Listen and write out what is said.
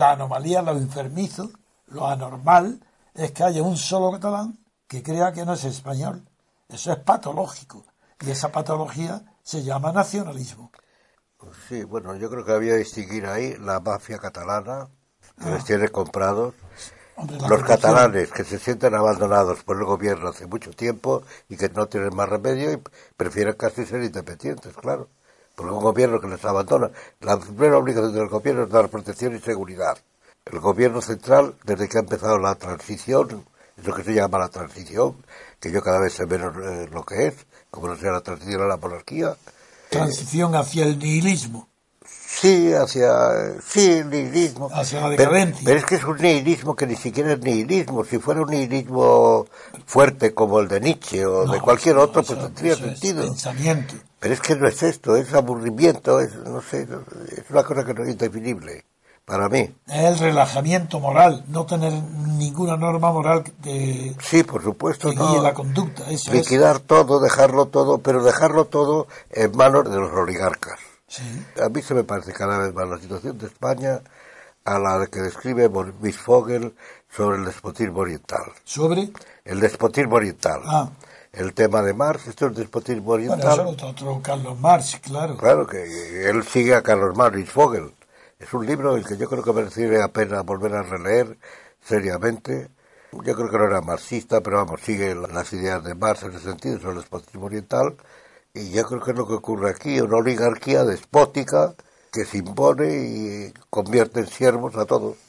La anomalía, lo enfermizo, lo anormal es que haya un solo catalán que crea que no es español. Eso es patológico. Y esa patología se llama nacionalismo. Pues sí, bueno, yo creo que había que distinguir ahí la mafia catalana, que ah. les tiene comprados, los catalanes que se sienten abandonados por el gobierno hace mucho tiempo y que no tienen más remedio y prefieren casi ser independientes, claro. Porque un gobierno que les abandona, la primera obligación del gobierno es dar protección y seguridad. El gobierno central, desde que ha empezado la transición, es lo que se llama la transición, que yo cada vez sé menos eh, lo que es, como no sea la transición a la monarquía. Eh, transición hacia el nihilismo sí, hacia sí, el nihilismo. Pero, es que es un nihilismo que ni siquiera es nihilismo. Si fuera un nihilismo fuerte como el de Nietzsche o de cualquier otro, pues tendría sentido. pensamiento. Pero es que no es esto, es aburrimiento, es, no sé, es una cosa que no es indefinible para mí. El relajamiento moral, no tener ninguna norma moral de, sí, por supuesto, que la conducta. liquidar todo, dejarlo todo, pero dejarlo todo en manos de los oligarcas. A mí se me parece cada vez más la situación de España a la que describe Miss Fogel sobre el despotismo oriental. ¿Sobre? El despotismo oriental. Ah. El tema de Marx, esto es el despotismo oriental. Bueno, eso otro Carlos Marx, claro. Claro que él sigue a Carlos Marx, Miss Fogel. Es un libro el que yo creo que merece la pena volver a releer seriamente. Yo creo que no era marxista, pero vamos, sigue las ideas de Marx en ese sentido sobre el despotismo oriental y yo creo que es lo que ocurre aquí, una oligarquía despótica que se impone y convierte en siervos a todos.